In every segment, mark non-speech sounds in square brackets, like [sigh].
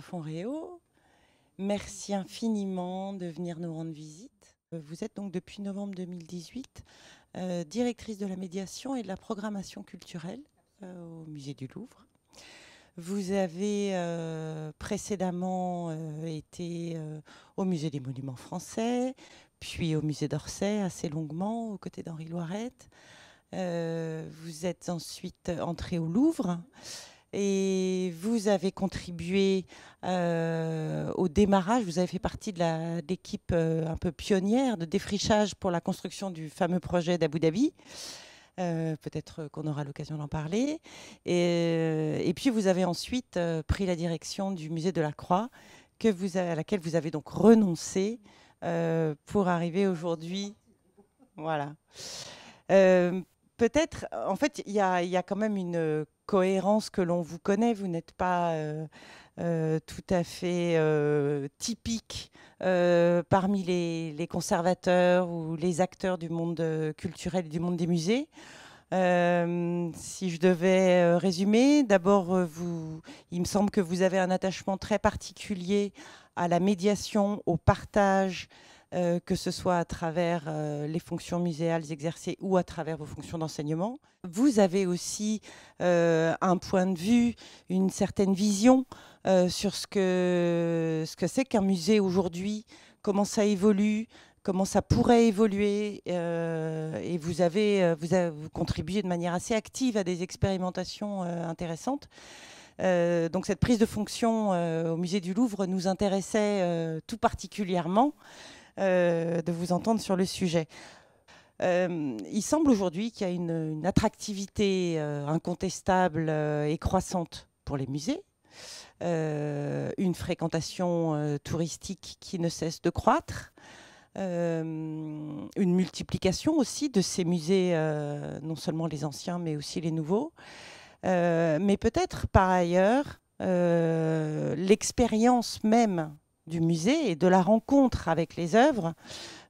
fond Merci infiniment de venir nous rendre visite. Vous êtes donc depuis novembre 2018 euh, directrice de la médiation et de la programmation culturelle euh, au musée du Louvre. Vous avez euh, précédemment été au musée des monuments français, puis au musée d'Orsay assez longuement aux côtés d'Henri Loirette. vous êtes ensuite entrée au Louvre et vous avez contribué euh, au démarrage, vous avez fait partie de l'équipe euh, un peu pionnière de défrichage pour la construction du fameux projet d'Abu Dhabi. Euh, peut-être qu'on aura l'occasion d'en parler. Et, puis vous avez ensuite pris la direction du musée de la Croix, que vous à laquelle vous avez donc renoncé pour arriver aujourd'hui. Voilà. Peut-être, en fait, il y, a quand même une cohérence que l'on vous connaît. Vous n'êtes pas euh, euh, tout à fait euh, typique parmi les, conservateurs ou les acteurs du monde culturel du monde des musées. si je devais résumer, d'abord, il me semble que vous avez un attachement très particulier à la médiation, au partage, euh, que ce soit à travers euh, les fonctions muséales exercées ou à travers vos fonctions d'enseignement. Vous avez aussi euh, un point de vue, une certaine vision sur ce que ce que c'est qu'un musée aujourd'hui, comment ça évolue, comment ça pourrait évoluer. et vous avez vous, contribuez de manière assez active à des expérimentations intéressantes. donc cette prise de fonction au musée du Louvre nous intéressait tout particulièrement euh, de vous entendre sur le sujet. Euh, il semble aujourd'hui qu'il y a une, attractivité euh, incontestable et croissante pour les musées, une fréquentation touristique qui ne cesse de croître, une multiplication aussi de ces musées, non seulement les anciens, mais aussi les nouveaux. mais peut-être par ailleurs, l'expérience même du musée et de la rencontre avec les œuvres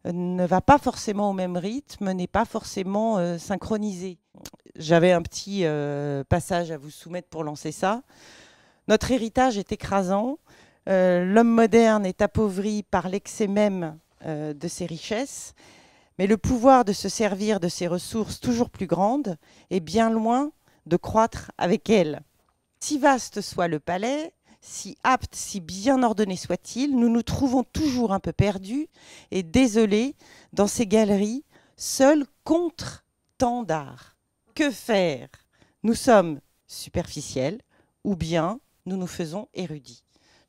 euh, ne va pas forcément au même rythme, n'est pas forcément euh, synchronisé. J'avais un petit euh, passage à vous soumettre pour lancer ça. Notre héritage est écrasant. L'homme moderne est appauvri par l'excès même de ses richesses, mais le pouvoir de se servir de ses ressources toujours plus grandes est bien loin de croître avec elles. Si vaste soit le palais, si apte, si bien ordonné soit-il, nous nous trouvons toujours un peu perdus et désolés dans ces galeries, seuls contre tant d'art. Que faire Nous sommes superficiels ou bien nous nous faisons érudits.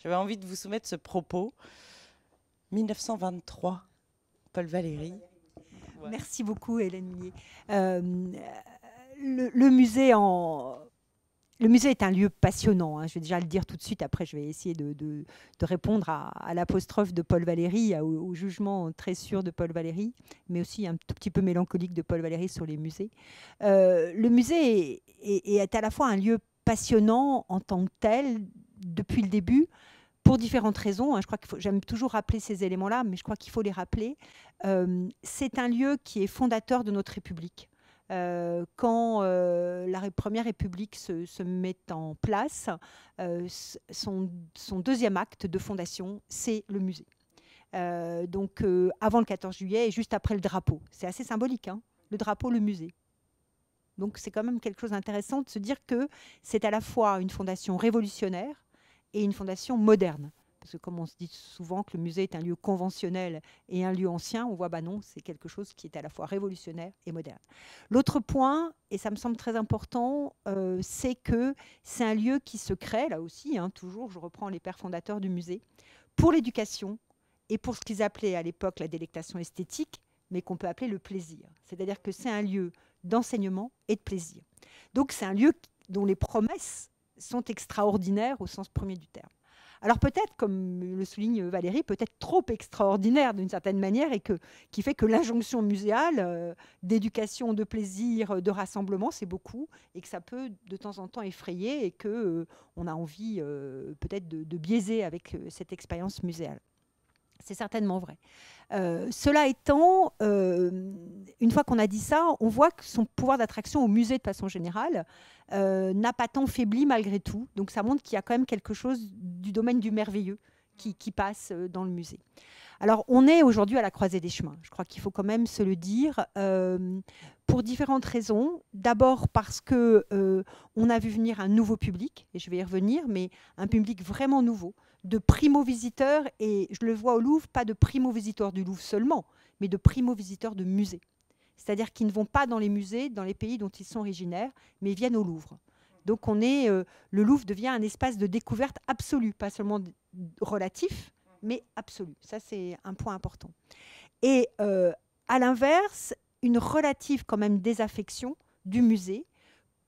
J'avais envie de vous soumettre ce propos. 1923, Paul Valéry. Merci beaucoup, Hélène euh, le, musée en le musée est un lieu passionnant, hein. je vais déjà le dire tout de suite, après je vais essayer de, répondre à, l'apostrophe de Paul Valéry, au, jugement très sûr de Paul Valéry, mais aussi un tout petit peu mélancolique de Paul Valéry sur les musées. Euh, le musée est, à la fois un lieu passionnant en tant que tel depuis le début, pour différentes raisons. Hein. je crois qu'il j'aime toujours rappeler ces éléments-là, mais je crois qu'il faut les rappeler. Euh, c'est un lieu qui est fondateur de notre République. Euh, quand euh, la Première République se, met en place, euh, son, deuxième acte de fondation, c'est le musée. donc avant le 14 juillet et juste après le drapeau. C'est assez symbolique, hein. le drapeau, le musée. Donc c'est quand même quelque chose d'intéressant de se dire que c'est à la fois une fondation révolutionnaire et une fondation moderne. Parce que comme on se dit souvent que le musée est un lieu conventionnel et un lieu ancien, on voit, bah non, c'est quelque chose qui est à la fois révolutionnaire et moderne. L'autre point, et ça me semble très important, euh, c'est que c'est un lieu qui se crée, là aussi, hein, toujours, je reprends les pères fondateurs du musée, pour l'éducation et pour ce qu'ils appelaient à l'époque la délectation esthétique, mais qu'on peut appeler le plaisir. C'est-à-dire que c'est un lieu d'enseignement et de plaisir. Donc c'est un lieu dont les promesses sont extraordinaires au sens premier du terme alors peut-être, comme le souligne Valérie, peut-être trop extraordinaire d'une certaine manière et que, qui fait que l'injonction muséale euh, d'éducation, de plaisir, euh, de rassemblement, c'est beaucoup et que ça peut de temps en temps effrayer et que euh, a envie peut-être de, biaiser avec cette expérience muséale. C'est certainement vrai. Euh, cela étant, euh, une fois qu'on a dit ça, on voit que son pouvoir d'attraction au musée de façon générale euh, n'a pas tant faibli malgré tout. Donc ça montre qu'il y a quand même quelque chose du domaine du merveilleux qui, passe dans le musée. Alors on est aujourd'hui à la croisée des chemins, je crois qu'il faut quand même se le dire, pour différentes raisons. D'abord parce que on a vu venir un nouveau public, et je vais y revenir, mais un public vraiment nouveau de primo-visiteurs, et je le vois au Louvre, pas de primo-visiteurs du Louvre seulement, mais de primo-visiteurs de musées. C'est-à-dire qu'ils ne vont pas dans les musées, dans les pays dont ils sont originaires, mais viennent au Louvre. Donc on est, euh, le Louvre devient un espace de découverte absolue, pas seulement relatif, mais absolu. Ça, c'est un point important. Et euh, à l'inverse, une relative quand même désaffection du musée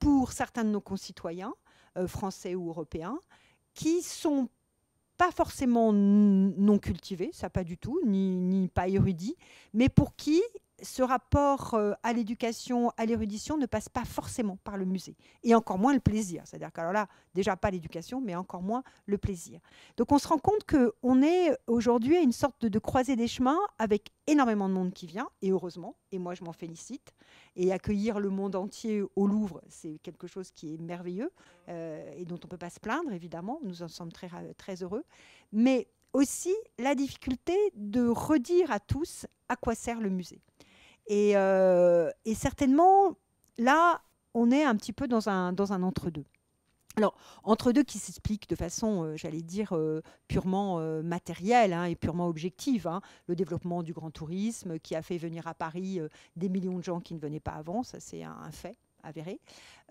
pour certains de nos concitoyens, euh, français ou européens, qui sont pas forcément non cultivé, ça pas du tout, ni, ni pas érudit, mais pour qui ce rapport euh, à l'éducation, à l'érudition ne passe pas forcément par le musée, et encore moins le plaisir. C'est-à-dire qu'alors là, déjà pas l'éducation, mais encore moins le plaisir. Donc on se rend compte qu'on est aujourd'hui à une sorte de, croisée des chemins avec énormément de monde qui vient, et heureusement, et moi je m'en félicite. Et accueillir le monde entier au Louvre, c'est quelque chose qui est merveilleux, euh, et dont on ne peut pas se plaindre, évidemment, nous en sommes très, très heureux. Mais aussi la difficulté de redire à tous à quoi sert le musée. Euh, et, certainement, là, on est un petit peu dans un, dans un entre-deux. Alors, entre deux qui s'expliquent de façon, euh, j'allais dire, euh, purement matérielle hein, et purement objective. Hein. Le développement du grand tourisme qui a fait venir à Paris des millions de gens qui ne venaient pas avant, ça c'est un, fait avéré.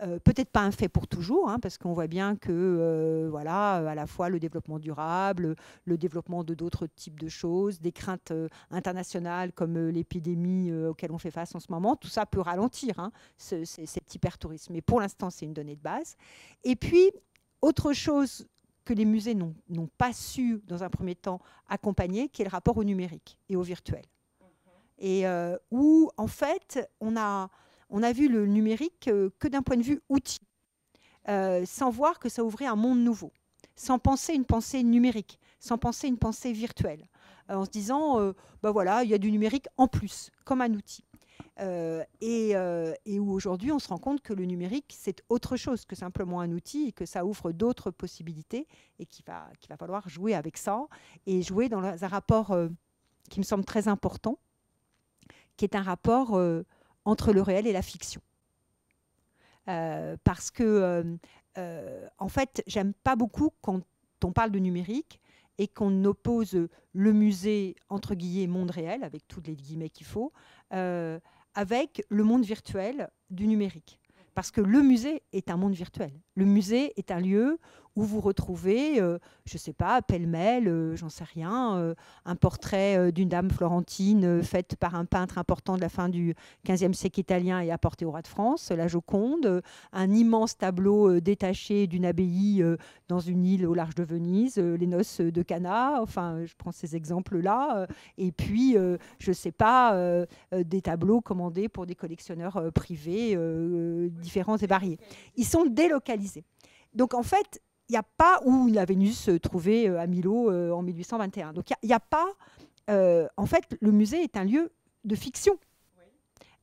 Euh, peut-être pas un fait pour toujours, hein, parce qu'on voit bien que, euh, voilà, euh, à la fois le développement durable, le développement de d'autres types de choses, des craintes internationales comme l'épidémie auxquelles on fait face en ce moment, tout ça peut ralentir hein, ce, cet hypertourisme. Mais pour l'instant, c'est une donnée de base. Et puis, autre chose que les musées n'ont pas su, dans un premier temps, accompagner, qui est le rapport au numérique et au virtuel. Mm-hmm. Et où, en fait, on a on a vu le numérique euh, que d'un point de vue outil, euh, sans voir que ça ouvrait un monde nouveau, sans penser une pensée numérique, sans penser une pensée virtuelle, euh, en se disant, bah voilà, il y a du numérique en plus, comme un outil. et, où aujourd'hui on se rend compte que le numérique c'est autre chose que simplement un outil et que ça ouvre d'autres possibilités et qu'il va, va falloir jouer avec ça et jouer dans un rapport qui me semble très important, qui est un rapport entre le réel et la fiction. Euh, parce que, euh, euh, en fait, j'aime pas beaucoup quand on parle de numérique et qu'on oppose le musée, entre guillemets, monde réel, avec tous les guillemets qu'il faut, avec le monde virtuel du numérique. Parce que le musée est un monde virtuel. Le musée est un lieu où vous retrouvez, euh, je ne sais pas, pêle-mêle, euh, j'en sais rien, euh, un portrait d'une dame florentine faite par un peintre important de la fin du XVe siècle italien et apporté au roi de France, la Joconde, un immense tableau détaché d'une abbaye dans une île au large de Venise, les noces de Cana, enfin, je prends ces exemples-là, et puis, je ne sais pas, des tableaux commandés pour des collectionneurs privés différents et variés. Ils sont délocalisés. Donc en fait, il n'y a pas où la Vénus trouvait à Milo euh, en 1821. Donc il n'y a, pas. Euh, en fait, le musée est un lieu de fiction.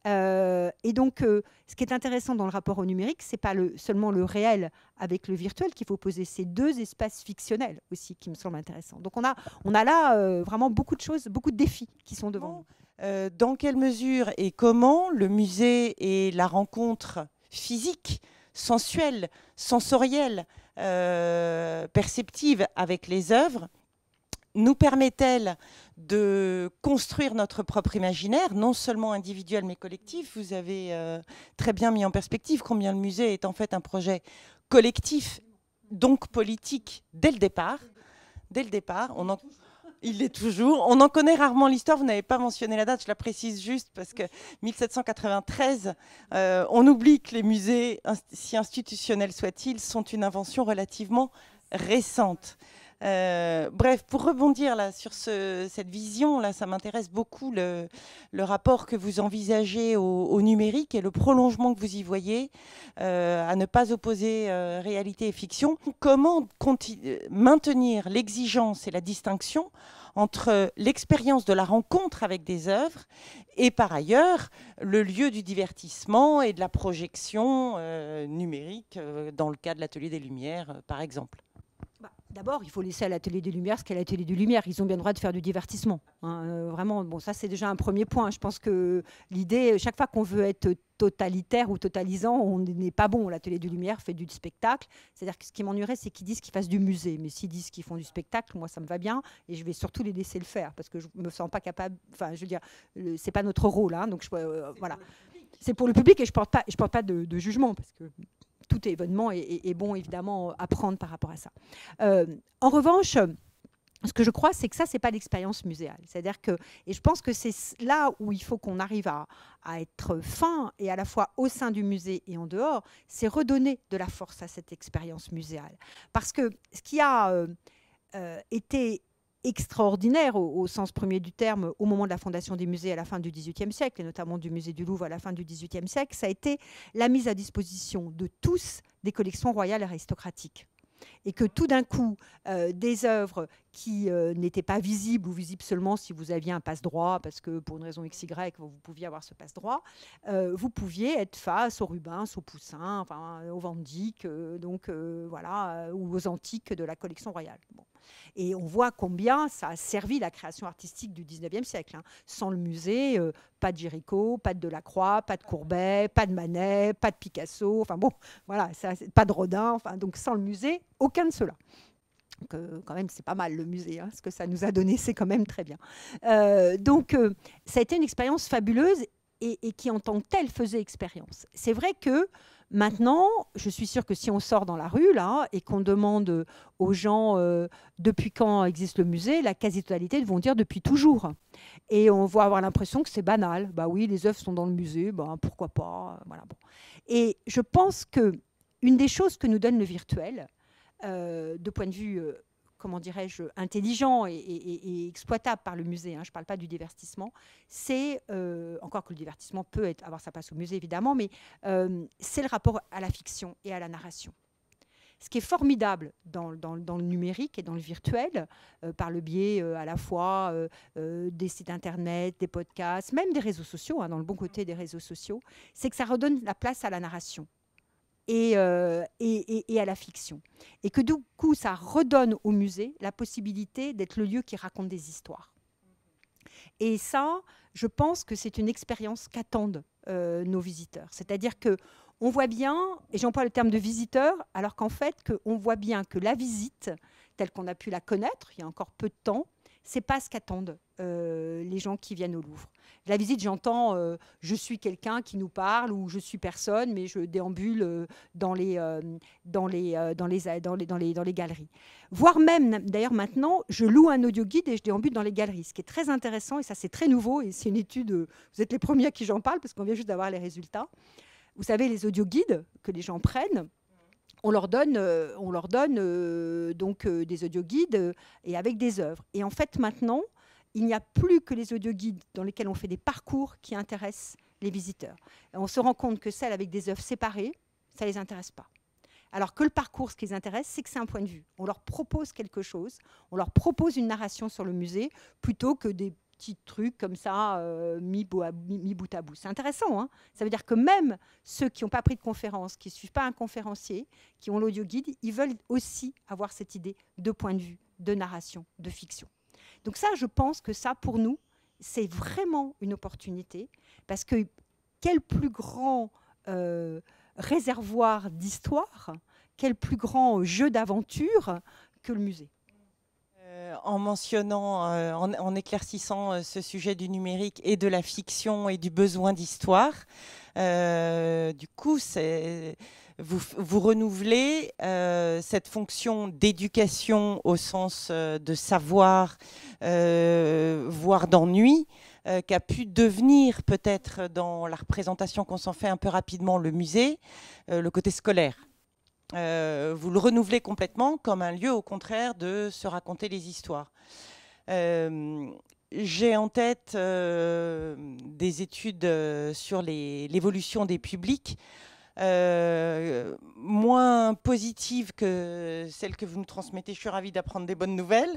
Euh, et donc, ce qui est intéressant dans le rapport au numérique, c'est pas le, seulement le réel avec le virtuel qu'il faut poser, c'est deux espaces fictionnels aussi qui me semblent intéressants. Donc, on a, on a là vraiment beaucoup de choses, beaucoup de défis qui sont devant nous. dans quelle mesure et comment le musée et la rencontre physique sensuelle, sensorielle, euh, perceptive avec les œuvres nous permet-elle de construire notre propre imaginaire, non seulement individuel mais collectif Vous avez euh, très bien mis en perspective combien le musée est en fait un projet collectif, donc politique, dès le départ. Dès le départ, on en... Il l'est toujours. On en connaît rarement l'histoire. Vous n'avez pas mentionné la date, je la précise juste parce que 1793, euh, on oublie que les musées, si institutionnels soient-ils, sont une invention relativement récente. Euh, bref, pour rebondir là sur cette vision, là, ça m'intéresse beaucoup le, rapport que vous envisagez au, numérique et le prolongement que vous y voyez euh, à ne pas opposer euh, réalité et fiction. Comment maintenir l'exigence et la distinction entre l'expérience de la rencontre avec des œuvres et par ailleurs le lieu du divertissement et de la projection numérique dans le cas de l'atelier des Lumières, par exemple. Bah, d'abord, il faut laisser à l'atelier des Lumières ce qu'est l'atelier des Lumières. Ils ont bien le droit de faire du divertissement. Hein, euh, vraiment, bon, ça c'est déjà un premier point. Je pense que l'idée, chaque fois qu'on veut être totalitaire ou totalisant, on n'est pas bon. L'atelier des Lumières fait du spectacle. C'est-à-dire que ce qui m'ennuierait, c'est qu'ils disent qu'ils fassent du musée. Mais s'ils disent qu'ils font du spectacle, moi ça me va bien. Et je vais surtout les laisser le faire parce que je me sens pas capable. Enfin, je veux dire, c'est pas notre rôle. Hein. donc euh, voilà. C'est pour le public et je porte pas, je porte pas de, de jugement parce que tout événement est, bon, évidemment, à prendre par rapport à ça. Euh, en revanche, ce que je crois, c'est que ça, n'est pas l'expérience muséale. C'est-à-dire que, et je pense que c'est là où il faut qu'on arrive à, être fin et à la fois au sein du musée et en dehors, c'est redonner de la force à cette expérience muséale. Parce que ce qui a euh, euh, été extraordinaire au, sens premier du terme au moment de la fondation des musées à la fin du XVIIIe siècle et notamment du musée du Louvre à la fin du XVIIIe siècle, ça a été la mise à disposition de tous des collections royales aristocratiques et que tout d'un coup, euh, des œuvres qui euh, n'étaient pas visibles ou visibles seulement si vous aviez un passe-droit, parce que pour une raison XY, vous pouviez avoir ce passe-droit, euh, vous pouviez être face aux Rubens, aux Poussins, enfin, aux Van donc, voilà, ou aux antiques de la collection royale. Et on voit combien ça a servi la création artistique du 19e siècle. Hein. Sans le musée, pas de Géricault, pas de Delacroix, pas de Courbet, pas de Manet, pas de Picasso, enfin bon, voilà, ça, pas de Rodin. Enfin, donc sans le musée, aucun aucun de ceux-là. Euh, quand même, c'est pas mal le musée. Hein. ce que ça nous a donné, c'est quand même très bien. Euh, donc, euh, ça a été une expérience fabuleuse et, qui, en tant que telle, faisait expérience. C'est vrai que maintenant, je suis sûre que si on sort dans la rue là et qu'on demande aux gens depuis quand existe le musée, la quasi-totalité vont dire depuis toujours. Et on va avoir l'impression que c'est banal. Bah oui, les œuvres sont dans le musée. Bah, pourquoi pas. Voilà. Bon. Et je pense que une des choses que nous donne le virtuel, euh, de point de vue euh, comment dirais-je, intelligent et, exploitable par le musée, hein. je ne parle pas du divertissement, c'est, euh, encore que le divertissement peut avoir sa place au musée évidemment, mais c'est le rapport à la fiction et à la narration. Ce qui est formidable dans, le numérique et dans le virtuel, par le biais à la fois des sites internet, des podcasts, même des réseaux sociaux, hein, dans le bon côté des réseaux sociaux, c'est que ça redonne la place à la narration. Euh, et, à la fiction. Et que du coup, ça redonne au musée la possibilité d'être le lieu qui raconte des histoires. Et ça, je pense que c'est une expérience qu'attendent euh, nos visiteurs. C'est-à-dire que on voit bien, et j'emploie le terme de visiteur, alors qu'en fait, que on voit bien que la visite, telle qu'on a pu la connaître il y a encore peu de temps, c'est pas ce qu'attendent euh, les gens qui viennent au Louvre. La visite, j'entends euh, je suis quelqu'un qui nous parle ou je suis personne, mais je déambule dans, les, dans, les, dans, les, dans, les, dans, galeries. Voire même, d'ailleurs maintenant, je loue un audioguide et je déambule dans les galeries, ce qui est très intéressant et ça c'est très nouveau et c'est une étude, euh, vous êtes les premiers à qui j'en parle parce qu'on vient juste d'avoir les résultats. Vous savez, les audioguides que les gens prennent, on leur donne, on leur donne donc des audioguides et avec des œuvres. Et en fait maintenant, il n'y a plus que les audioguides dans lesquels on fait des parcours qui intéressent les visiteurs. on se rend compte que celles avec des œuvres séparées, ça ne les intéresse pas. Alors que le parcours, ce qui les intéresse, c'est que c'est un point de vue. On leur propose quelque chose, on leur propose une narration sur le musée plutôt que des petits trucs comme ça, euh, mi bout à bout. C'est intéressant. Hein. ça veut dire que même ceux qui n'ont pas pris de conférence, qui ne suivent pas un conférencier, qui ont l'audio guide, ils veulent aussi avoir cette idée de point de vue, de narration, de fiction. Donc ça, je pense que ça, pour nous, c'est vraiment une opportunité, parce que quel plus grand euh, réservoir d'histoire, quel plus grand jeu d'aventure que le musée euh, en mentionnant, euh, en, éclaircissant ce sujet du numérique et de la fiction et du besoin d'histoire. du coup, c'est vous, renouvelez euh, cette fonction d'éducation au sens euh, de savoir, euh, voire d'ennui, qu'a pu devenir peut-être dans la représentation qu'on s'en fait un peu rapidement le musée, le côté scolaire. vous le renouvelez complètement comme un lieu au contraire de se raconter les histoires j'ai en tête des études sur l'évolution des publics euh, moins positive que celle que vous nous transmettez. Je suis ravie d'apprendre des bonnes nouvelles.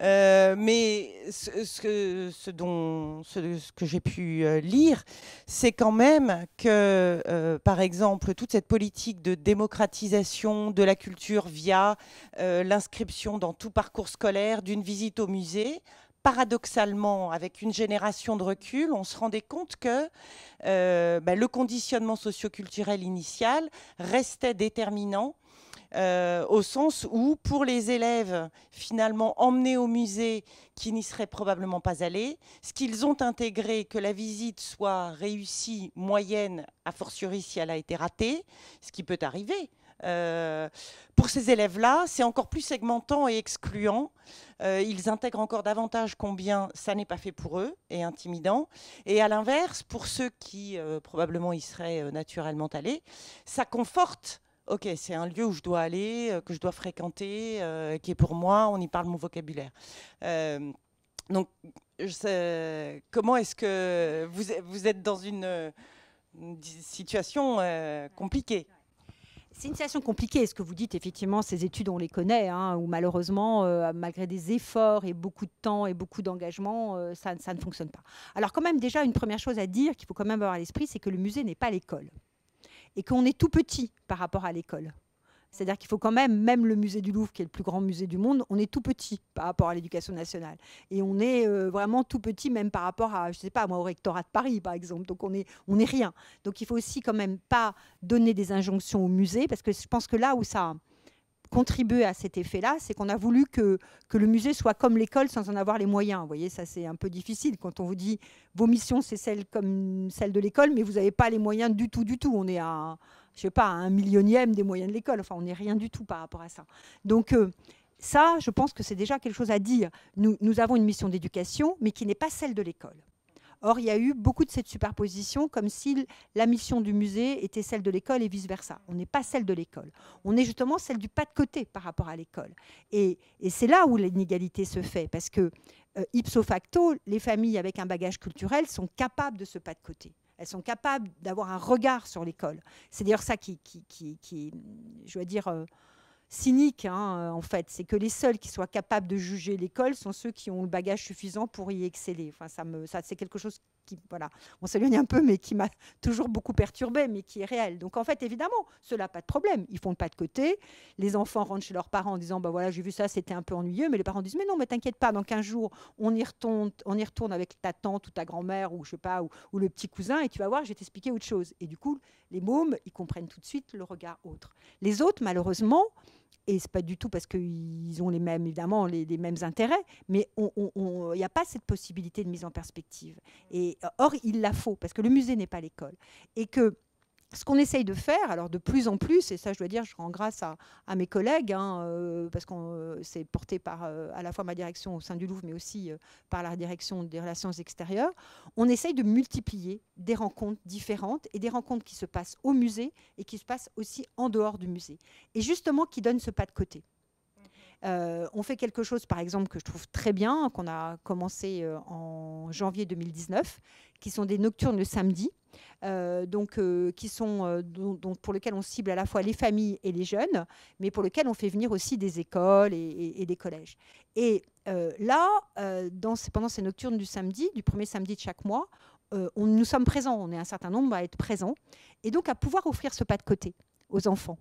Euh, mais ce, dont, ce, que j'ai pu euh, lire, c'est quand même que, par exemple, toute cette politique de démocratisation de la culture via l'inscription dans tout parcours scolaire d'une visite au musée, paradoxalement, avec une génération de recul, on se rendait compte que euh, bah, le conditionnement socioculturel initial restait déterminant. Euh, au sens où, pour les élèves finalement emmenés au musée qui n'y seraient probablement pas allés, ce qu'ils ont intégré, que la visite soit réussie, moyenne, a fortiori si elle a été ratée, ce qui peut arriver, euh, pour ces élèves-là, c'est encore plus segmentant et excluant. Euh, ils intègrent encore davantage combien ça n'est pas fait pour eux et intimidant. Et à l'inverse, pour ceux qui euh, probablement y seraient naturellement allés, ça conforte ok, c'est un lieu où je dois aller, que je dois fréquenter, qui est pour moi, on y parle mon vocabulaire. donc, comment est-ce que vous, vous, êtes dans une, situation compliquée c'est une situation compliquée. Ce que vous dites, effectivement, ces études, on les connaît, hein, où malheureusement, euh, malgré des efforts et beaucoup de temps et beaucoup d'engagement, euh, ça, ça, ne fonctionne pas. Alors quand même, déjà, une première chose à dire qu'il faut quand même avoir à l'esprit, c'est que le musée n'est pas l'école. Et qu'on est tout petit par rapport à l'école. C'est-à-dire qu'il faut quand même, même le musée du Louvre, qui est le plus grand musée du monde, on est tout petit par rapport à l'éducation nationale. Et on est euh, vraiment tout petit, même par rapport à, je sais pas, moi, au rectorat de Paris, par exemple. Donc on est, on est rien. Donc il faut aussi quand même pas donner des injonctions au musée, parce que je pense que là où ça contribué à cet effet-là, c'est qu'on a voulu que, que, le musée soit comme l'école sans en avoir les moyens. Vous voyez, ça c'est un peu difficile quand on vous dit vos missions c'est celles comme celle de l'école, mais vous n'avez pas les moyens du tout, du tout. On est à je sais pas, un millionième des moyens de l'école. Enfin, on n'est rien du tout par rapport à ça. Donc, euh, ça, je pense que c'est déjà quelque chose à dire. Nous, avons une mission d'éducation, mais qui n'est pas celle de l'école. Or, il y a eu beaucoup de cette superposition, comme si la mission du musée était celle de l'école et vice-versa. On n'est pas celle de l'école. On est justement celle du pas de côté par rapport à l'école. Et, c'est là où l'inégalité se fait, parce que, euh, ipso facto, les familles avec un bagage culturel sont capables de ce pas de côté. Elles sont capables d'avoir un regard sur l'école. C'est d'ailleurs ça qui, qui, je dois dire, euh, cynique, hein, euh, en fait. C'est que les seuls qui soient capables de juger l'école sont ceux qui ont le bagage suffisant pour y exceller. Enfin, ça, ça c'est quelque chose qui, voilà, on s'éloigne un peu, mais qui m'a [laughs] toujours beaucoup perturbée, mais qui est réelle. Donc en fait, évidemment, cela pas de problème. Ils font le pas de côté. Les enfants rentrent chez leurs parents en disant, bah voilà, j'ai vu ça, c'était un peu ennuyeux, mais les parents disent, mais non, mais t'inquiète pas, dans 15 jours, on y retourne, on y retourne avec ta tante ou ta grand-mère ou je sais pas, ou, ou, le petit cousin, et tu vas voir, je vais t'expliquer autre chose. Et du coup, les mômes, ils comprennent tout de suite le regard autre. Les autres, malheureusement, et c'est pas du tout parce qu'ils ont les mêmes, évidemment, les, mêmes intérêts, mais il n'y a pas cette possibilité de mise en perspective. Et or, il la faut parce que le musée n'est pas l'école et que ce qu'on essaye de faire, alors de plus en plus, et ça je dois dire, je rends grâce à, mes collègues, hein, euh, parce qu'on euh, c'est porté par euh, à la fois ma direction au sein du Louvre, mais aussi par la direction des relations extérieures, on essaye de multiplier des rencontres différentes et des rencontres qui se passent au musée et qui se passent aussi en dehors du musée, et justement qui donnent ce pas de côté. on fait quelque chose, par exemple, que je trouve très bien, qu'on a commencé en janvier 2019, qui sont des nocturnes le samedi, euh, donc, euh, qui sont, euh, donc, pour lesquels on cible à la fois les familles et les jeunes, mais pour lesquels on fait venir aussi des écoles et, des collèges. Et là, pendant ces nocturnes du samedi, du premier samedi de chaque mois, nous sommes présents, on est un certain nombre à être présents, et donc à pouvoir offrir ce pas de côté aux enfants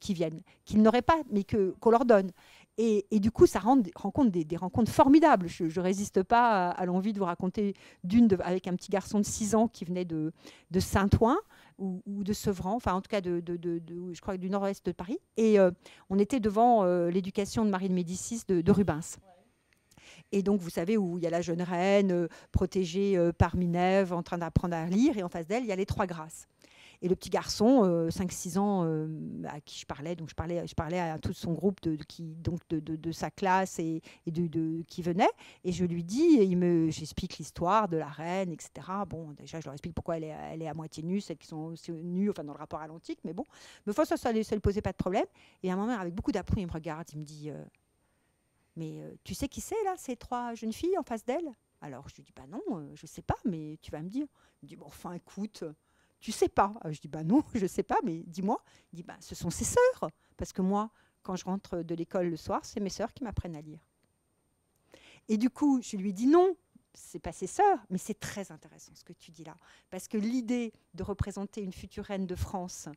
qui viennent, qu'ils n'auraient pas, mais que, qu'on leur donne. Et, du coup, ça rend, rencontre des, rencontres formidables. Je ne résiste pas à, l'envie de vous raconter d'une avec un petit garçon de 6 ans qui venait de, de Saint-Ouen ou, de Sevran, enfin en tout cas de, je crois du nord-ouest de Paris. Et euh, on était devant euh, l'éducation de Marie de Médicis de, Rubens. Et donc, vous savez, où il y a la jeune reine euh, protégée par Minève en train d'apprendre à lire, et en face d'elle, il y a les trois grâces. Et le petit garçon, 5-6 euh, ans, euh, à qui je parlais, donc je parlais, je parlais à tout son groupe de, qui, donc de, sa classe et, de, qui venait. Et je lui dis, il me, j'explique l'histoire de la reine, etc. Bon, déjà, je leur explique pourquoi elle est, à moitié nue, celles qui sont aussi nues, enfin, dans le rapport à l'antique, mais bon. Mais enfin, ça, ça ne lui posait pas de problème. Et à un moment, avec beaucoup d'appui il me regarde, il me dit euh, Mais tu sais qui c'est, là, ces trois jeunes filles en face d'elle alors je lui dis, bah non, je je sais pas, mais tu vas me dire. Il me dit, bon, enfin écoute, tu sais pas ah, Je dis bah non, [laughs] je sais pas, mais dis-moi. Il dit bah ce sont ses sœurs, parce que moi, quand je rentre de l'école le soir, c'est mes sœurs qui m'apprennent à lire. Et du coup, je lui dis non, c'est pas ses sœurs, mais c'est très intéressant ce que tu dis là, parce que l'idée de représenter une future reine de France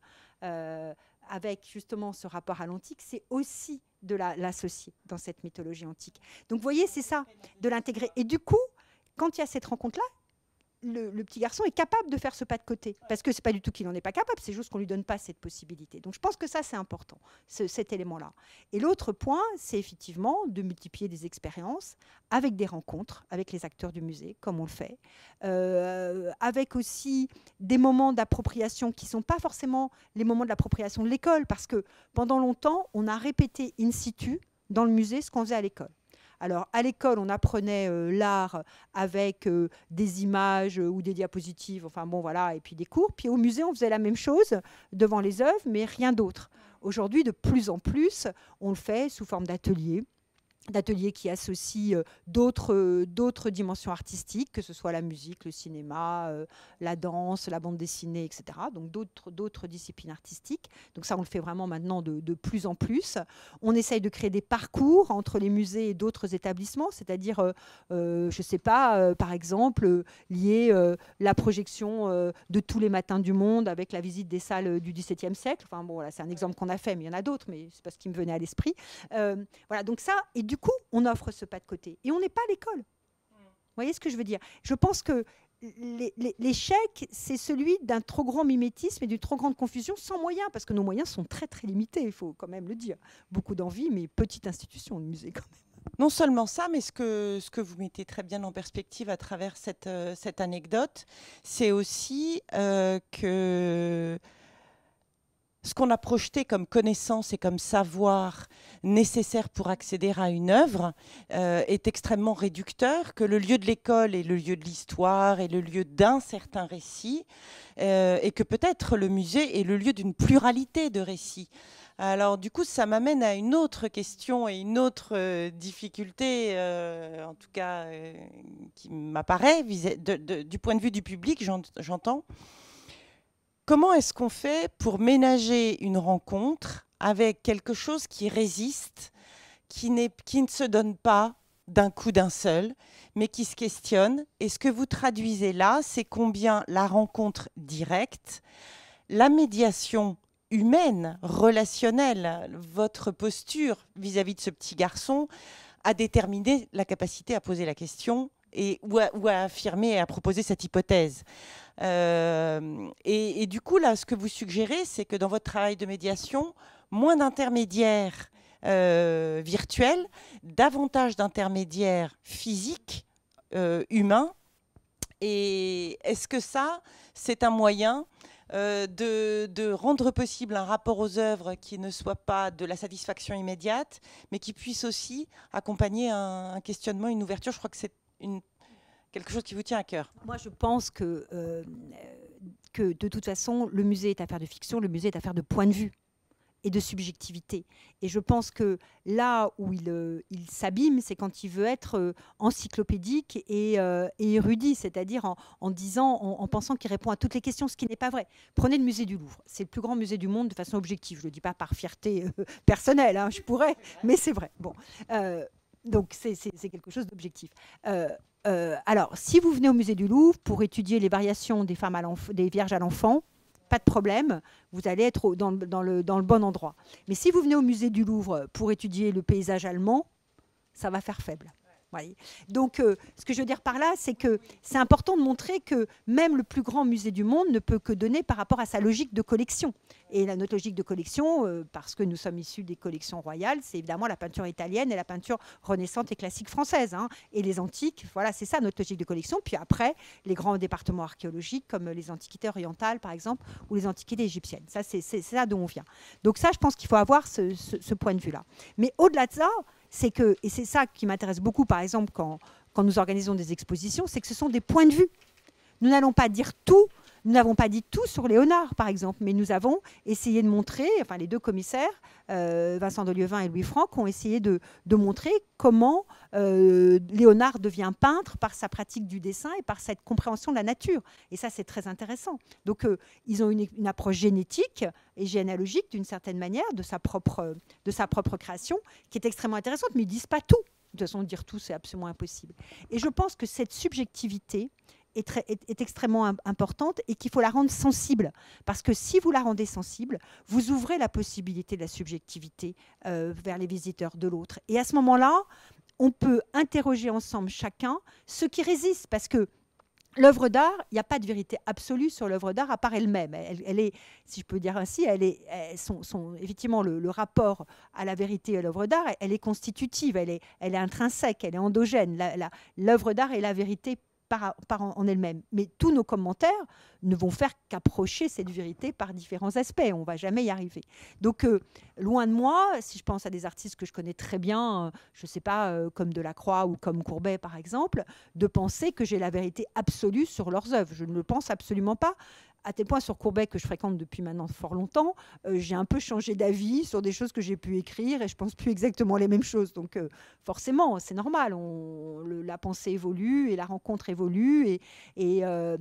euh, avec justement ce rapport à l'antique, c'est aussi de l'associer dans cette mythologie antique. Donc, vous voyez, c'est ça, de l'intégrer. Et du coup, quand il y a cette rencontre-là, le, petit garçon est capable de faire ce pas de côté. Parce que ce n'est pas du tout qu'il n'en est pas capable, c'est juste qu'on ne lui donne pas cette possibilité. Donc je pense que ça, c'est important, cet élément-là. Et l'autre point, c'est effectivement de multiplier des expériences avec des rencontres, avec les acteurs du musée, comme on le fait, euh, avec aussi des moments d'appropriation qui ne sont pas forcément les moments de l'appropriation de l'école, parce que pendant longtemps, on a répété in situ dans le musée ce qu'on faisait à l'école. Alors, à l'école, on apprenait euh, l'art avec euh, des images euh, ou des diapositives, enfin bon, voilà, et puis des cours. Puis au musée, on faisait la même chose devant les œuvres, mais rien d'autre. Aujourd'hui, de plus en plus, on le fait sous forme d'ateliers d'ateliers qui associent euh, euh, d'autres dimensions artistiques, que ce soit la musique, le cinéma, euh, la danse, la bande dessinée, etc. Donc d'autres disciplines artistiques. Donc ça, on le fait vraiment maintenant de, de, plus en plus. On essaye de créer des parcours entre les musées et d'autres établissements, c'est-à-dire, je ne sais pas, par exemple, lier la projection de tous les matins du monde avec la visite des salles du XVIIe siècle. Enfin bon, là, c'est un exemple qu'on a fait, mais il y en a d'autres, mais c'est pas ce qui me venait à l'esprit. voilà, donc ça, et du coup, on offre ce pas de côté. Et on n'est pas à l'école. Vous voyez ce que je veux dire Je pense que l'échec, c'est celui d'un trop grand mimétisme et d'une trop grande confusion sans moyens, parce que nos moyens sont très très limités, il faut quand même le dire. Beaucoup d'envie, mais petite institution, le musée quand même. Non seulement ça, mais ce que, ce que vous mettez très bien en perspective à travers cette, euh, cette anecdote, c'est aussi euh, que ce qu'on a projeté comme connaissance et comme savoir nécessaire pour accéder à une œuvre euh, est extrêmement réducteur, que le lieu de l'école est le lieu de l'histoire, et le lieu d'un certain récit, euh, et que peut-être le musée est le lieu d'une pluralité de récits. Alors du coup, ça m'amène à une autre question et une autre euh, difficulté, en tout cas, qui m'apparaît du point de vue du public, j'entends, Comment est-ce qu'on fait pour ménager une rencontre avec quelque chose qui résiste, qui, ne se donne pas d'un coup d'un seul, mais qui se questionne Et ce que vous traduisez là, c'est combien la rencontre directe, la médiation humaine, relationnelle, votre posture vis à -vis de ce petit garçon a déterminé la capacité à poser la question et, ou, à, affirmer et à proposer cette hypothèse. Euh, et, du coup, là, ce que vous suggérez, c'est que dans votre travail de médiation, moins d'intermédiaires euh, virtuels, davantage d'intermédiaires physiques, euh, humains. Et est-ce que ça, c'est un moyen de, rendre possible un rapport aux œuvres qui ne soit pas de la satisfaction immédiate, mais qui puisse aussi accompagner un questionnement, une ouverture. Je crois que c'est une, quelque chose qui vous tient à cœur Moi, je pense que, euh, que de toute façon, le musée est affaire de fiction, le musée est affaire de point de vue et de subjectivité. Et je pense que là où il, euh, il s'abîme, c'est quand il veut être euh, encyclopédique et, érudit, c'est-à-dire en, en, disant, en, pensant qu'il répond à toutes les questions, ce qui n'est pas vrai. Prenez le musée du Louvre, c'est le plus grand musée du monde de façon objective. Je ne le dis pas par fierté personnelle, hein, je pourrais, mais c'est vrai. Bon, donc c'est quelque chose d'objectif. Euh, euh, alors, si vous venez au musée du Louvre pour étudier les variations des, femmes à des vierges à l'enfant, pas de problème, vous allez être dans le bon endroit. Mais si vous venez au musée du Louvre pour étudier le paysage allemand, ça va faire faible. Donc, euh, ce que je veux dire par là, c'est que c'est important de montrer que même le plus grand musée du monde ne peut que donner par rapport à sa logique de collection. Et la, notre logique de collection, euh, parce que nous sommes issus des collections royales, c'est évidemment la peinture italienne et la peinture renaissante et classique française. Hein. et les antiques, voilà, c'est ça notre logique de collection. Puis après, les grands départements archéologiques, comme les antiquités orientales, par exemple, ou les antiquités égyptiennes. Ça, c'est ça d'où on vient. Donc ça, je pense qu'il faut avoir ce, ce point de vue-là. Mais au-delà de ça, c'est que, et c'est ça qui m'intéresse beaucoup, par exemple, quand, quand nous organisons des expositions, c'est que ce sont des points de vue. Nous n'allons pas dire tout. Nous n'avons pas dit tout sur Léonard, par exemple, mais nous avons essayé de montrer, enfin les deux commissaires, euh, Vincent Delieuvin et Louis Franck, ont essayé de, montrer comment euh, Léonard devient peintre par sa pratique du dessin et par cette compréhension de la nature. Et ça, c'est très intéressant. Donc, euh, ils ont une, approche génétique et généalogique, d'une certaine manière, de sa, propre, de sa propre création, qui est extrêmement intéressante, mais ils ne disent pas tout. De toute façon, dire tout, c'est absolument impossible. Et je pense que cette subjectivité, est, extrêmement importante et qu'il faut la rendre sensible. Parce que si vous la rendez sensible, vous ouvrez la possibilité de la subjectivité euh, vers les visiteurs de l'autre. Et à ce moment-là, on peut interroger ensemble chacun ce qui résiste. Parce que l'œuvre d'art, il n'y a pas de vérité absolue sur l'œuvre d'art à part elle-même. Elle, est, si je peux dire ainsi, elle est, effectivement, le, rapport à la vérité et à l'œuvre d'art, elle, est constitutive, elle est, elle est intrinsèque, elle est endogène. L'œuvre d'art est la vérité par, en elle-même. Mais tous nos commentaires ne vont faire qu'approcher cette vérité par différents aspects. On va jamais y arriver. Donc, euh, loin de moi, si je pense à des artistes que je connais très bien, euh, je ne sais pas, euh, comme Delacroix ou comme Courbet, par exemple, de penser que j'ai la vérité absolue sur leurs œuvres. Je ne le pense absolument pas à tel point sur Courbet que je fréquente depuis maintenant fort longtemps, euh, j'ai un peu changé d'avis sur des choses que j'ai pu écrire et je pense plus exactement les mêmes choses. Donc euh, forcément, c'est normal. On, la pensée évolue et la rencontre évolue. Et, et, euh,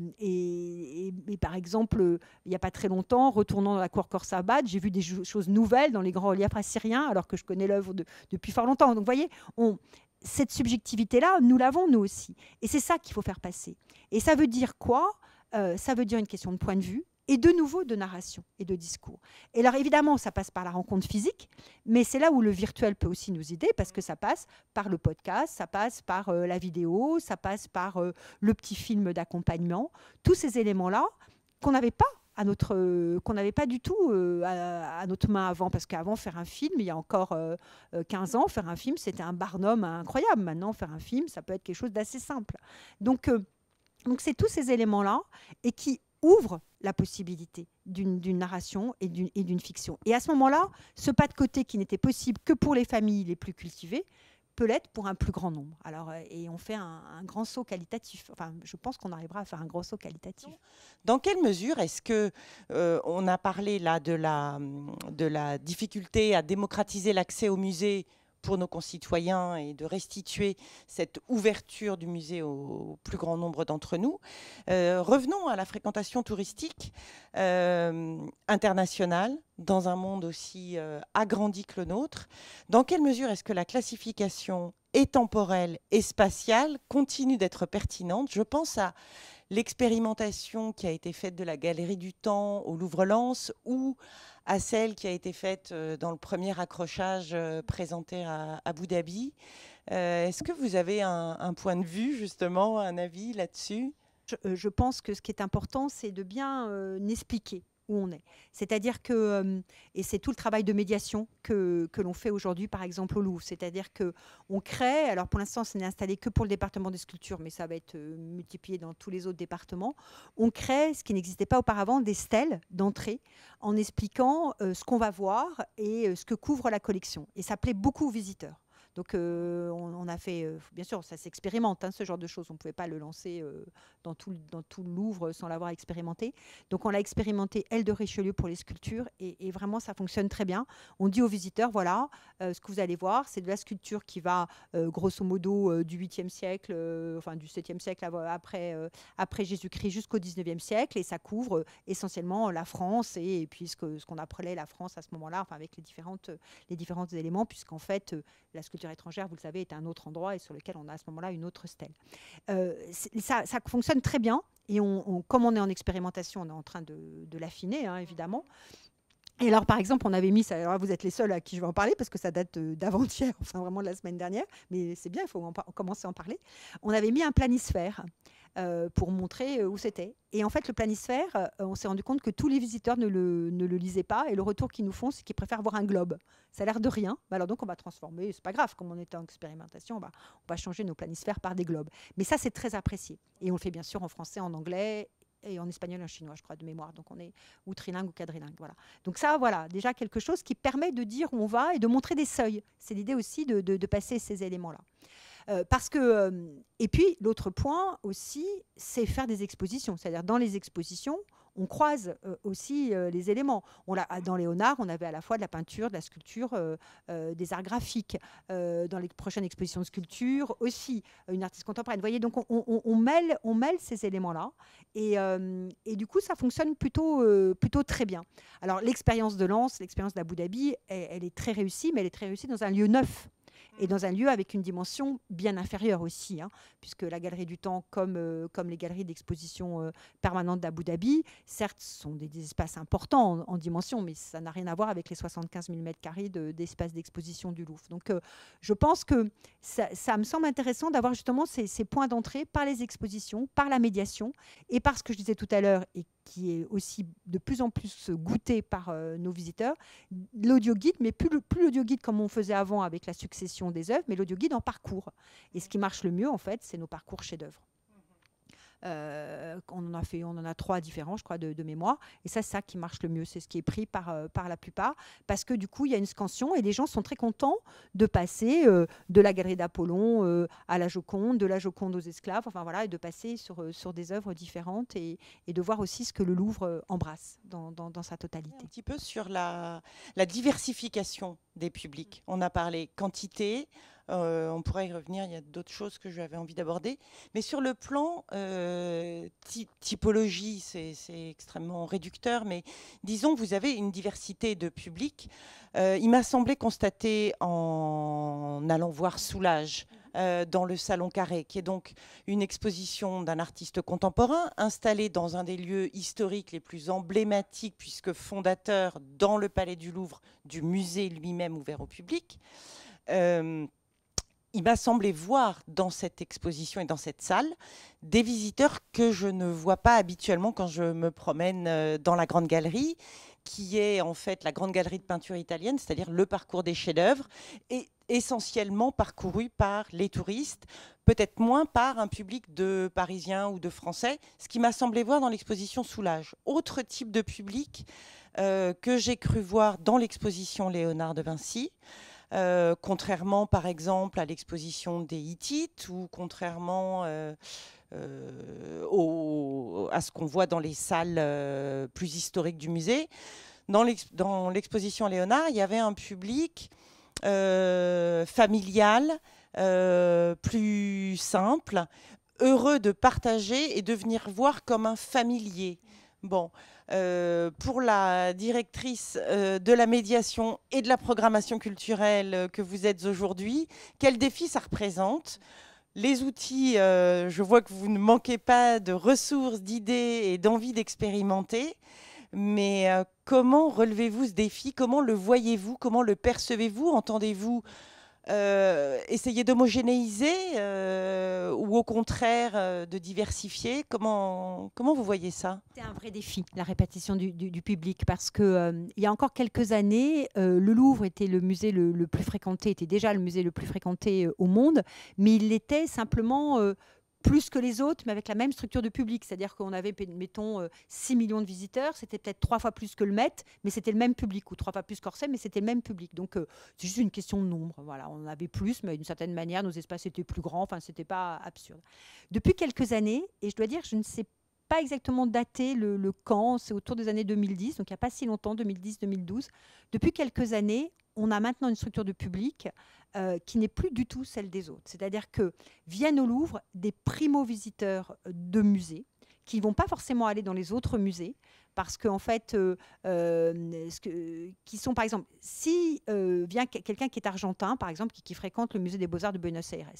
par exemple, il n'y a pas très longtemps, retournant dans la cour Corsabat, j'ai vu des choses nouvelles dans les grands reliefs assyriens alors que je connais l'œuvre depuis fort longtemps. Donc vous voyez, on, cette subjectivité-là, nous l'avons nous aussi. Et c'est ça qu'il faut faire passer. Et ça veut dire quoi euh, ça veut dire une question de point de vue et de nouveau de narration et de discours. Et alors évidemment, ça passe par la rencontre physique, mais c'est là où le virtuel peut aussi nous aider parce que ça passe par le podcast, ça passe par euh, la vidéo, ça passe par euh, le petit film d'accompagnement, tous ces éléments-là qu'on n'avait pas à notre qu'on n'avait pas du tout à, notre main avant parce qu'avant faire un film il y a encore 15 ans faire un film c'était un barnum incroyable maintenant faire un film ça peut être quelque chose d'assez simple donc donc c'est tous ces éléments-là et qui ouvrent la possibilité d'une narration et d'une fiction. Et à ce moment-là, ce pas de côté qui n'était possible que pour les familles les plus cultivées peut l'être pour un plus grand nombre. Alors, euh, et on fait un, grand saut qualitatif. Enfin, je pense qu'on arrivera à faire un grand saut qualitatif. Dans quelle mesure est-ce que euh, on a parlé là de la, de la difficulté à démocratiser l'accès au musée pour nos concitoyens et de restituer cette ouverture du musée au, plus grand nombre d'entre nous. Euh, revenons à la fréquentation touristique euh, internationale dans un monde aussi euh, agrandi que le nôtre. Dans quelle mesure est-ce que la classification est temporelle et spatiale continue d'être pertinente Je pense à l'expérimentation qui a été faite de la Galerie du Temps au Louvre-Lens ou à celle qui a été faite euh, dans le premier accrochage euh, présenté à Abu Dhabi. Euh, est-ce que vous avez un, point de vue, justement, un avis là-dessus je, je, pense que ce qui est important, c'est de bien expliquer où on est. C'est-à-dire que, euh, et c'est tout le travail de médiation que, l'on fait aujourd'hui, par exemple, au Louvre. C'est-à-dire que on crée, alors pour l'instant, ce n'est installé que pour le département des sculptures, mais ça va être euh, multiplié dans tous les autres départements. On crée, ce qui n'existait pas auparavant, des stèles d'entrée en expliquant euh, ce qu'on va voir et ce que couvre la collection. Et ça plaît beaucoup aux visiteurs. Donc on, a fait, bien sûr, ça s'expérimente, hein, ce genre de choses. On ne pouvait pas le lancer dans, tout, le Louvre sans l'avoir expérimenté. Donc on l'a expérimenté, elle de Richelieu, pour les sculptures. Et, vraiment, ça fonctionne très bien. On dit aux visiteurs, voilà, ce que vous allez voir, c'est de la sculpture qui va, grosso modo, du 8e siècle, enfin du 7e siècle après, Jésus-Christ jusqu'au 19e siècle. Et ça couvre essentiellement la France et, puis ce qu'on appelait la France à ce moment-là, avec les, différentes, les différents éléments, puisqu'en fait, la sculpture étrangère, vous le savez, est un autre endroit et sur lequel on a à ce moment-là une autre stèle. Euh, ça, fonctionne très bien et on, comme on est en expérimentation, on est en train de, l'affiner, hein, évidemment. Et alors, par exemple, on avait mis, ça, alors vous êtes les seuls à qui je vais en parler, parce que ça date euh, d'avant-hier, [laughs] enfin vraiment de la semaine dernière, mais c'est bien, il faut commencer à en parler. On avait mis un planisphère euh, pour montrer euh, où c'était. Et en fait, le planisphère, on s'est rendu compte que tous les visiteurs ne le, ne lisaient pas, et le retour qu'ils nous font, c'est qu'ils préfèrent voir un globe. Ça a l'air de rien, alors donc on va transformer, c'est pas grave, comme on était en expérimentation, on va, on va changer nos planisphères par des globes. Mais ça, c'est très apprécié. Et on le fait bien sûr en français, en anglais et en espagnol, en chinois, je crois, de mémoire. Donc on est ou trilingue ou quadrilingue. Voilà. Donc ça, voilà, déjà quelque chose qui permet de dire où on va et de montrer des seuils. C'est l'idée aussi de, passer ces éléments-là. Euh, parce que, euh, et puis l'autre point aussi, c'est faire des expositions. C'est-à-dire dans les expositions, on croise euh, aussi euh, les éléments. dans Léonard, on avait à la fois de la peinture, de la sculpture, euh, des arts graphiques. dans les prochaines expositions de sculpture, aussi une artiste contemporaine. Vous voyez, donc on, mêle, on mêle ces éléments-là. Et, du coup, ça fonctionne plutôt, plutôt très bien. Alors, l'expérience de Lens, l'expérience d'Abu Dhabi, elle est très réussie, mais elle est très réussie dans un lieu neuf et dans un lieu avec une dimension bien inférieure aussi, hein, puisque la Galerie du Temps, comme, euh, comme les galeries d'exposition euh, permanente d'Abu Dhabi, certes, sont des, espaces importants en, dimension, mais ça n'a rien à voir avec les 75 000 m2 d'espace d'exposition du Louvre. Donc, euh, je pense que ça, me semble intéressant d'avoir justement ces, points d'entrée par les expositions, par la médiation, et par ce que je disais tout à l'heure, et qui est aussi de plus en plus goûté par euh, nos visiteurs, l'audio guide, mais plus, plus l'audio guide comme on faisait avant avec la succession des œuvres, mais l'audio guide en parcours. Et ce qui marche le mieux, en fait, c'est nos parcours chefs-d'œuvre. Euh, on en a fait, on en a trois différents, je crois, de, mémoire. Et ça, c'est ça qui marche le mieux. C'est ce qui est pris par, euh, par la plupart. Parce que du coup, il y a une scansion et les gens sont très contents de passer euh, de la galerie d'Apollon à la Joconde, de la Joconde aux esclaves, enfin voilà, et de passer sur, sur des œuvres différentes et, de voir aussi ce que le Louvre embrasse dans, sa totalité. Un petit peu sur la, la diversification des publics. On a parlé quantité, euh, on pourrait y revenir, il y a d'autres choses que j'avais envie d'aborder. Mais sur le plan euh, typologie, c'est extrêmement réducteur, mais disons, vous avez une diversité de public. Euh, il m'a semblé constater en allant voir Soulage, dans le Salon Carré, qui est donc une exposition d'un artiste contemporain installé dans un des lieux historiques les plus emblématiques, puisque fondateur dans le Palais du Louvre du musée lui-même ouvert au public il m'a semblé voir dans cette exposition et dans cette salle des visiteurs que je ne vois pas habituellement quand je me promène euh, dans la Grande Galerie, qui est en fait la Grande Galerie de peinture italienne, c'est-à-dire le parcours des chefs-d'œuvre, et essentiellement parcouru par les touristes, peut-être moins par un public de Parisiens ou de Français, ce qui m'a semblé voir dans l'exposition Soulage. Autre type de public euh, que j'ai cru voir dans l'exposition Léonard de Vinci. Euh, contrairement par exemple à l'exposition des Hittites ou contrairement euh, euh, au, à ce qu'on voit dans les salles plus historiques du musée. Dans l'exposition Léonard, il y avait un public familial, plus simple, heureux de partager et de venir voir comme un familier. Bon, euh, pour la directrice euh, de la médiation et de la programmation culturelle euh, que vous êtes aujourd'hui. Quel défi ça représente les outils, je vois que vous ne manquez pas de ressources, d'idées et d'envie d'expérimenter mais comment relevez-vous ce défi Comment le voyez-vous Comment le percevez-vous Entendez-vous euh, essayer d'homogénéiser euh, ou au contraire euh, de diversifier comment, comment vous voyez ça C'est un vrai défi, la répétition du, public, parce que il y a encore quelques années, le Louvre était le musée le, le, plus fréquenté, était déjà le musée le plus fréquenté au monde, mais il était simplement plus que les autres, mais avec la même structure de public. C'est-à-dire qu'on avait, mettons, 6 euh, millions de visiteurs, c'était peut-être trois fois plus que le Met, mais c'était le même public, ou trois fois plus qu'Orsay, mais c'était le même public. Donc euh, c'est juste une question de nombre. Voilà, on avait plus, mais d'une certaine manière, nos espaces étaient plus grands, enfin, c'était pas absurde. Depuis quelques années, et je dois dire, je ne sais pas exactement daté le, camp, c'est autour des années 2010, donc il n'y a pas si longtemps, 2010-2012. Depuis quelques années, on a maintenant une structure de public euh, qui n'est plus du tout celle des autres. C'est-à-dire que viennent au Louvre des primo-visiteurs de musées qui ne vont pas forcément aller dans les autres musées, parce qu'en en fait, euh, euh, qui sont par exemple, si euh, vient quelqu'un qui est argentin, par exemple, qui, fréquente le musée des beaux-arts de Buenos Aires,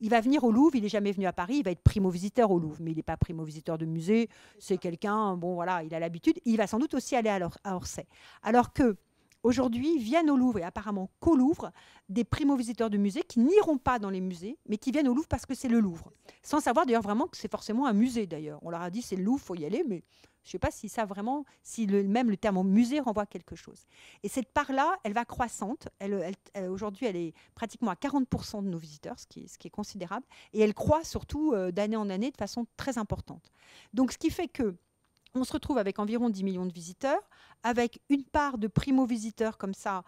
il va venir au Louvre, il n'est jamais venu à Paris, il va être primo-visiteur au Louvre, mais il n'est pas primo-visiteur de musée, c'est quelqu'un, bon voilà, il a l'habitude, il va sans doute aussi aller à, Orsay. Alors que aujourd'hui viennent au Louvre, et apparemment qu'au Louvre, des primo-visiteurs de musée qui n'iront pas dans les musées, mais qui viennent au Louvre parce que c'est le Louvre. Sans savoir d'ailleurs vraiment que c'est forcément un musée d'ailleurs. On leur a dit c'est le Louvre, faut y aller, mais je ne sais pas si ça vraiment, si même le terme musée renvoie quelque chose. Et cette part-là, elle va croissante. Aujourd'hui, elle est pratiquement à 40% de nos visiteurs, ce qui, est considérable. Et elle croît surtout euh, d'année en année de façon très importante. Donc, ce qui fait que on se retrouve avec environ 10 millions de visiteurs, avec une part de primo-visiteurs comme ça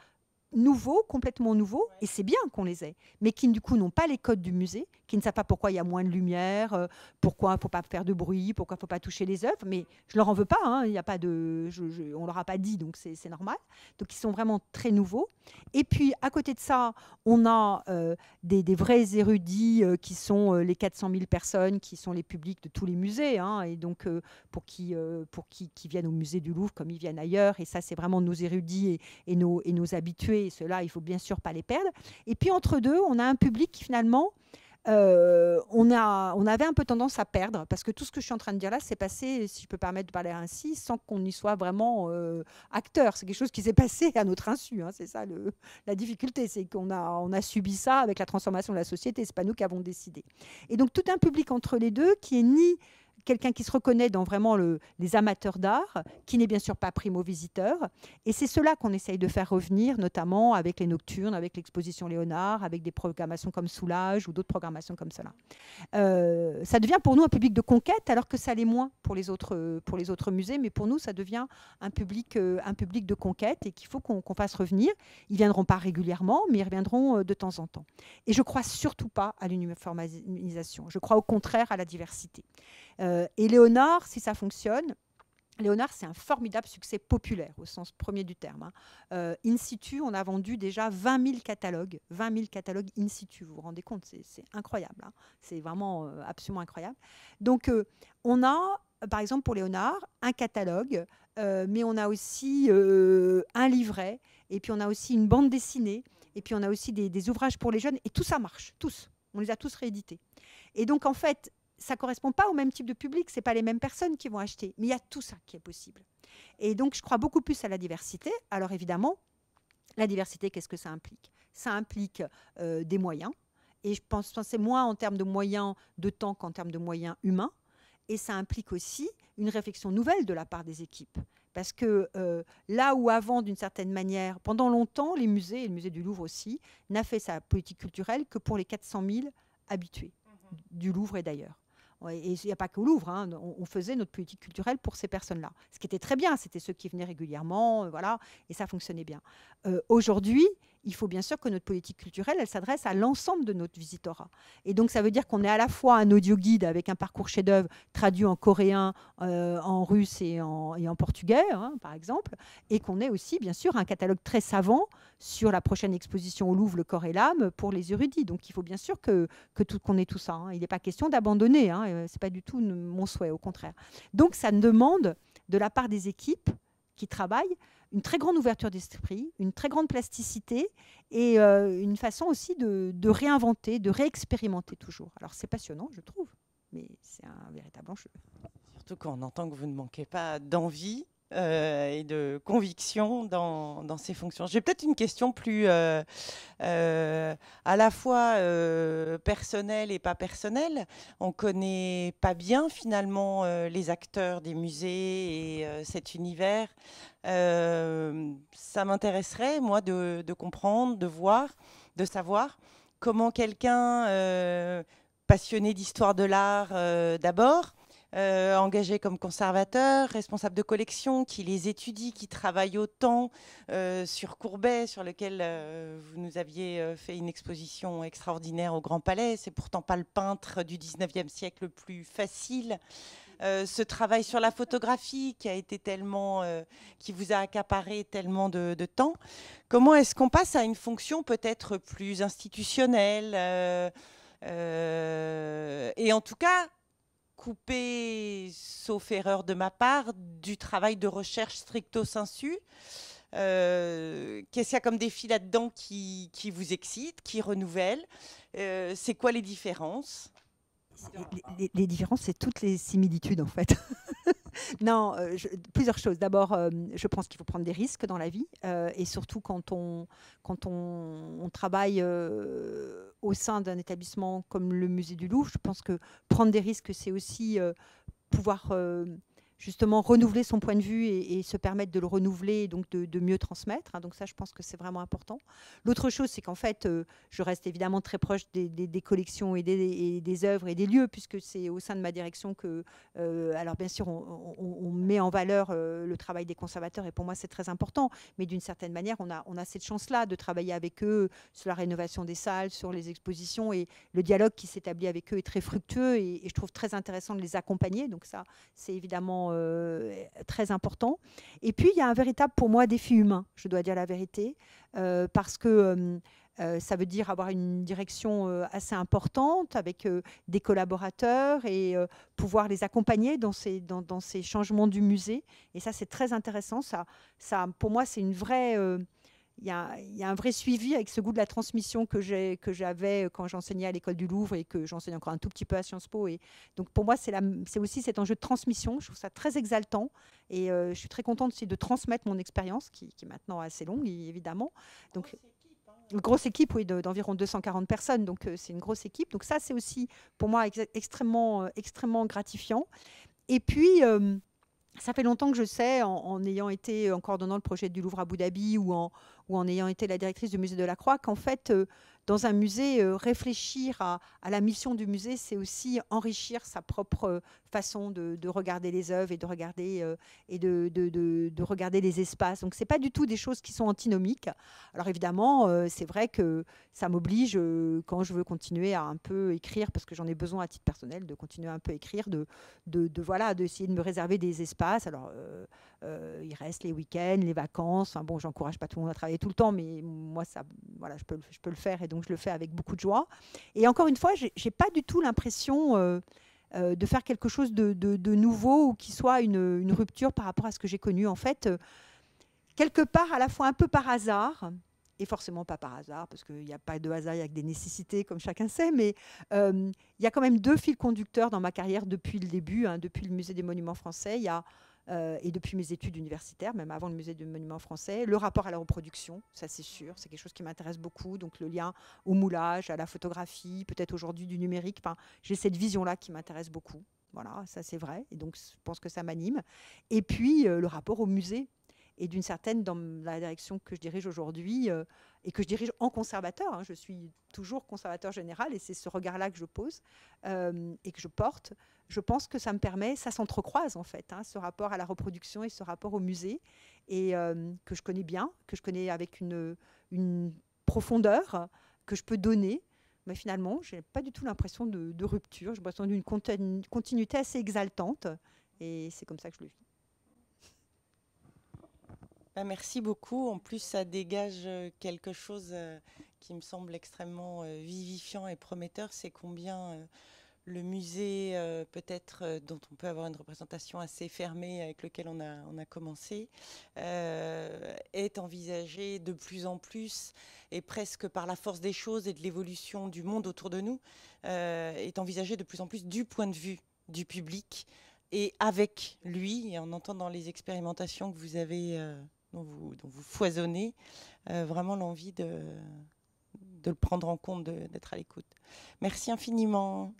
nouveaux, complètement nouveaux, et c'est bien qu'on les ait, mais qui du coup n'ont pas les codes du musée, qui ne savent pas pourquoi il y a moins de lumière, euh, pourquoi il ne faut pas faire de bruit, pourquoi il ne faut pas toucher les œuvres, mais je leur en veux pas, hein, y a pas de, on ne leur a pas dit, donc c'est normal. Donc ils sont vraiment très nouveaux. Et puis à côté de ça, on a euh, des, vrais érudits euh, qui sont les 400 000 personnes, qui sont les publics de tous les musées, hein, et donc pour qui, pour qui, qui viennent au musée du Louvre comme ils viennent ailleurs, et ça c'est vraiment nos érudits et, nos, et nos habitués et ceux-là, il faut bien sûr pas les perdre. Et puis entre deux, on a un public qui finalement, euh, on, a, on avait un peu tendance à perdre, parce que tout ce que je suis en train de dire là, s'est passé, si je peux permettre de parler ainsi, sans qu'on y soit vraiment euh, acteur. C'est quelque chose qui s'est passé à notre insu. Hein, c'est ça le, la difficulté, c'est qu'on a, on a subi ça avec la transformation de la société. C'est pas nous qui avons décidé. Et donc tout un public entre les deux qui est ni quelqu'un qui se reconnaît dans vraiment le, les amateurs d'art, qui n'est bien sûr pas primo-visiteur. Et c'est cela qu'on essaye de faire revenir, notamment avec les nocturnes, avec l'exposition Léonard, avec des programmations comme Soulage ou d'autres programmations comme cela. Euh, ça devient pour nous un public de conquête, alors que ça l'est moins pour les, autres, pour les autres musées, mais pour nous, ça devient un public, euh, un public de conquête et qu'il faut qu'on fasse revenir. Ils ne viendront pas régulièrement, mais ils reviendront euh, de temps en temps. Et je ne crois surtout pas à l'uniformisation. Je crois au contraire à la diversité et euh, Léonard, si ça fonctionne, Léonard, c'est un formidable succès populaire au sens premier du terme. Hein. Euh, in situ, on a vendu déjà 20 000 catalogues. 20 000 catalogues in situ, vous vous rendez compte, c'est incroyable. Hein. C'est vraiment euh, absolument incroyable. Donc, on a, par exemple, pour Léonard, un catalogue, mais on a aussi un livret, et puis on a aussi une bande dessinée, et puis on a aussi des, des ouvrages pour les jeunes, et tout ça marche, tous. On les a tous réédités. Et donc, en fait, ça correspond pas au même type de public, c'est pas les mêmes personnes qui vont acheter, mais il y a tout ça qui est possible. Et donc je crois beaucoup plus à la diversité. Alors évidemment, la diversité, qu'est-ce que ça implique Ça implique euh, des moyens, et je pense c'est moins en termes de moyens de temps qu'en termes de moyens humains, et ça implique aussi une réflexion nouvelle de la part des équipes. Parce que euh, là où avant, d'une certaine manière, pendant longtemps, les musées, et le musée du Louvre aussi, n'a fait sa politique culturelle que pour les 400 000 habitués mhm. du Louvre et d'ailleurs et il n'y a pas que Louvre, hein, on, faisait notre politique culturelle pour ces personnes-là. Ce qui était très bien, c'était ceux qui venaient régulièrement, euh, voilà, et ça fonctionnait bien. Euh, aujourd'hui, il faut bien sûr que notre politique culturelle, elle s'adresse à l'ensemble de notre visitorat. Et donc, ça veut dire qu'on est à la fois un audio guide avec un parcours chef-d'œuvre traduit en coréen, euh, en russe et en, portugais, hein, par exemple, et qu'on est aussi, bien sûr, un catalogue très savant sur la prochaine exposition au Louvre, le corps et l'âme, pour les érudits. Donc, il faut bien sûr que qu'on ait tout ça. Hein. Il n'est pas question d'abandonner. Hein, euh, Ce n'est pas du tout mon souhait, au contraire. Donc, ça demande de la part des équipes qui travaillent une très grande ouverture d'esprit, une très grande plasticité et euh, une façon aussi de, de réinventer, de réexpérimenter toujours. Alors c'est passionnant, je trouve, mais c'est un véritable enjeu. Surtout quand on entend que vous ne manquez pas d'envie euh, et de conviction dans, dans ses fonctions. J'ai peut-être une question plus euh, euh, à la fois personnelle et pas personnelle. On connaît pas bien finalement les acteurs des musées et cet univers. ça m'intéresserait, moi, de, comprendre, de voir, de savoir comment quelqu'un passionné d'histoire de l'art d'abord, euh, engagé comme conservateur responsable de collection, qui les étudie, qui travaille autant euh, sur Courbet, sur lequel euh, vous nous aviez fait une exposition extraordinaire au Grand Palais. C'est pourtant pas le peintre du 19e siècle le plus facile. ce travail sur la photographie qui a été tellement, qui vous a accaparé tellement de, temps. Comment est-ce qu'on passe à une fonction peut-être plus institutionnelle Et en tout cas, coupé, sauf erreur de ma part, du travail de recherche stricto sensu. Euh, qu'est-ce qu'il y a comme défi là-dedans qui, vous excite, qui renouvelle euh, C'est quoi les différences les différences, c'est toutes les similitudes en fait. [laughs] [laughs] non, euh, plusieurs choses. D'abord, euh, je pense qu'il faut prendre des risques dans la vie, euh, et surtout quand on, quand on travaille au sein d'un établissement comme le musée du Louvre, je pense que prendre des risques, c'est aussi pouvoir justement renouveler son point de vue et, se permettre de le renouveler et donc de, mieux transmettre. Hein. donc ça, je pense que c'est vraiment important. L'autre chose, c'est qu'en fait, euh, je reste évidemment très proche des, collections et des, œuvres et des lieux, puisque c'est au sein de ma direction que, euh, alors bien sûr, on, met en valeur euh, le travail des conservateurs, et pour moi, c'est très important. Mais d'une certaine manière, on a, on a cette chance-là de travailler avec eux sur la rénovation des salles, sur les expositions, et le dialogue qui s'établit avec eux est très fructueux, et je trouve très intéressant de les accompagner. Donc ça, c'est évidemment euh, très important. Et puis, il y a un véritable, pour moi, défi humain, je dois dire la vérité, euh, parce que euh, ça veut dire avoir une direction assez importante avec des collaborateurs et pouvoir les accompagner dans ces, dans ces changements du musée. Et ça, c'est très intéressant. Ça, ça, pour moi, c'est une vraie il y, a, un vrai suivi avec ce goût de la transmission que j'avais quand j'enseignais à l'école du Louvre et que j'enseigne encore un tout petit peu à Sciences Po. Et donc pour moi, c'est aussi cet enjeu de transmission. Je trouve ça très exaltant et euh, je suis très contente aussi de transmettre mon expérience, qui, est maintenant assez longue, évidemment. Donc, hein. une grosse équipe, oui, d'environ 240 personnes. Donc, euh, c'est une grosse équipe. Donc, ça, c'est aussi pour moi extrêmement, euh, extrêmement gratifiant. Et puis, ça fait longtemps que je sais, en, ayant été euh, en coordonnant le projet du Louvre à Abu Dhabi ou en, ou en ayant été la directrice du musée de la Croix, qu'en fait, euh, dans un musée, euh, réfléchir à, la mission du musée, c'est aussi enrichir sa propre euh, façon de, regarder les œuvres et de regarder, euh, et de, regarder les espaces. Donc, c'est pas du tout des choses qui sont antinomiques. Alors, évidemment, c'est vrai que ça m'oblige, quand je veux continuer à un peu écrire, parce que j'en ai besoin à titre personnel, de continuer un peu écrire, de, de, voilà, d'essayer de me réserver des espaces. Alors, euh, il reste les week-ends, les vacances. bon, j'encourage pas tout le monde à travailler tout le temps, mais moi, ça, voilà, je peux, je peux le faire et donc je le fais avec beaucoup de joie. Et encore une fois, j'ai pas du tout l'impression euh, euh, de faire quelque chose de, nouveau ou qui soit une, rupture par rapport à ce que j'ai connu. En fait, quelque part, à la fois un peu par hasard, et forcément pas par hasard, parce qu'il n'y a pas de hasard, il y a que des nécessités, comme chacun sait, mais il y a quand même deux fils conducteurs dans ma carrière depuis le début, hein, depuis le Musée des Monuments français. Il y a euh, et depuis mes études universitaires, même avant le musée du monument français. Le rapport à la reproduction, ça c'est sûr, c'est quelque chose qui m'intéresse beaucoup. Donc le lien au moulage, à la photographie, peut-être aujourd'hui du numérique. j'ai cette vision-là qui m'intéresse beaucoup. Voilà, ça c'est vrai. Et donc je pense que ça m'anime. Et puis euh, le rapport au musée et d'une certaine dans la direction que je dirige aujourd'hui euh, et que je dirige en conservateur. Hein. je suis toujours conservateur général et c'est ce regard-là que je pose euh, et que je porte. Je pense que ça me permet, ça s'entrecroise en fait, hein, ce rapport à la reproduction et ce rapport au musée et euh, que je connais bien, que je connais avec une, profondeur que je peux donner. Mais finalement, je n'ai pas du tout l'impression de, rupture. Je me sens d'une continuité assez exaltante. Et c'est comme ça que je le vis. Bah, merci beaucoup. En plus, ça dégage euh, quelque chose euh, qui me semble extrêmement euh, vivifiant et prometteur, c'est combien le musée, peut-être, dont on peut avoir une représentation assez fermée avec lequel on a, commencé, est envisagé de plus en plus et presque par la force des choses et de l'évolution du monde autour de nous, est envisagé de plus en plus du point de vue du public et avec lui, en entendant les expérimentations que vous avez dont vous, foisonnez, euh, vraiment l'envie de le prendre en compte, d'être à l'écoute. Merci infiniment.